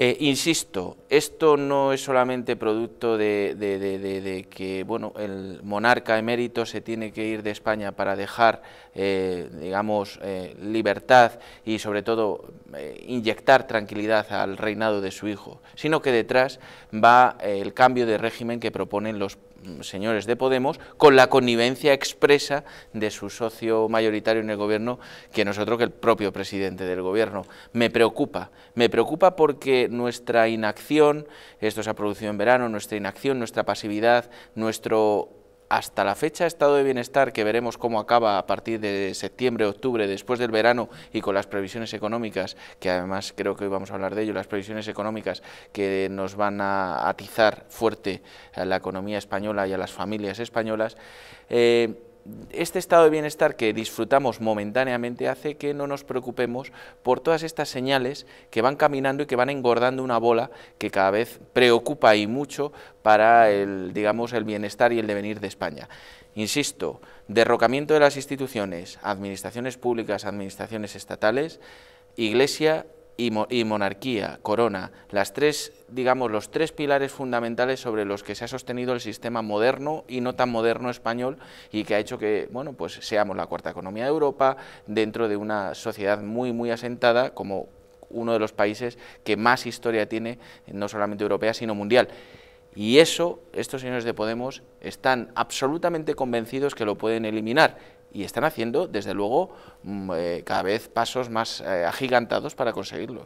Eh, insisto, esto no es solamente producto de, que bueno, el monarca emérito se tiene que ir de España para dejar eh, digamos, eh, libertad y sobre todo inyectar tranquilidad al reinado de su hijo, sino que detrás va el cambio de régimen que proponen los mm, señores de Podemos, con la connivencia expresa de su socio mayoritario en el gobierno, que nosotros que el propio presidente del gobierno. Me preocupa, me preocupa porque nuestra inacción, esto se ha producido en verano, nuestra inacción, nuestra pasividad, nuestro hasta la fecha estado de bienestar, que veremos cómo acaba a partir de septiembre, octubre, después del verano y con las previsiones económicas, que además creo que hoy vamos a hablar de ello, las previsiones económicas que nos van a atizar fuerte a la economía española y a las familias españolas, eh, este estado de bienestar que disfrutamos momentáneamente hace que no nos preocupemos por todas estas señales que van caminando y que van engordando una bola que cada vez preocupa y mucho para el, digamos, el bienestar y el devenir de España. Insisto, derrocamiento de las instituciones, administraciones públicas, administraciones estatales, Iglesia y, monarquía, corona, las tres, digamos, los tres pilares fundamentales sobre los que se ha sostenido el sistema moderno y no tan moderno español y que ha hecho que, bueno, pues seamos la cuarta economía de Europa dentro de una sociedad muy, muy asentada como uno de los países que más historia tiene, no solamente europea, sino mundial. Y eso, estos señores de Podemos están absolutamente convencidos que lo pueden eliminar y están haciendo, desde luego, mm, eh, cada vez pasos más eh, agigantados para conseguirlo.